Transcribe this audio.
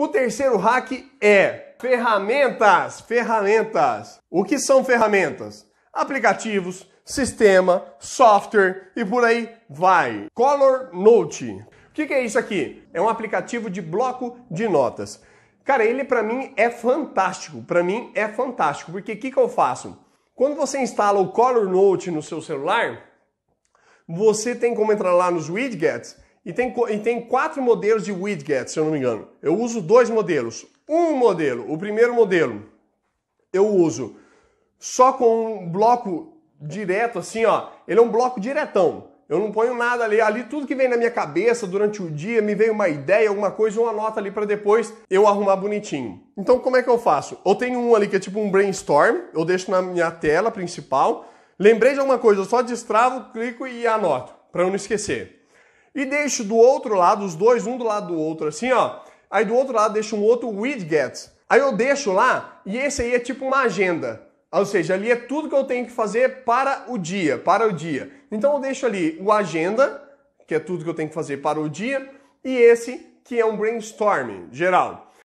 O terceiro hack é ferramentas. Ferramentas. O que são ferramentas? Aplicativos, sistema, software e por aí vai. Color Note. O que, é isso aqui? É um aplicativo de bloco de notas. Cara, ele para mim é fantástico. Para mim é fantástico, porque o que, que eu faço? Quando você instala o Color Note no seu celular, você tem como entrar lá nos widgets e tem, e tem quatro modelos de widget, se eu não me engano. Eu uso dois modelos. Um modelo, o primeiro modelo, eu uso só com um bloco direto, assim, ó. Ele é um bloco diretão. Eu não ponho nada ali. Ali tudo que vem na minha cabeça durante o dia, me vem uma ideia, alguma coisa, uma nota ali para depois eu arrumar bonitinho. Então como é que eu faço? Eu tenho um ali que é tipo um brainstorm, eu deixo na minha tela principal. Lembrei de alguma coisa, eu só destravo, clico e anoto, para eu não esquecer. E deixo do outro lado, os dois, um do lado do outro, assim, ó. Aí do outro lado deixo um outro widget. Aí eu deixo lá e esse aí é tipo uma agenda. Ou seja, ali é tudo que eu tenho que fazer para o dia, para o dia. Então eu deixo ali o agenda, que é tudo que eu tenho que fazer para o dia, e esse que é um brainstorming geral.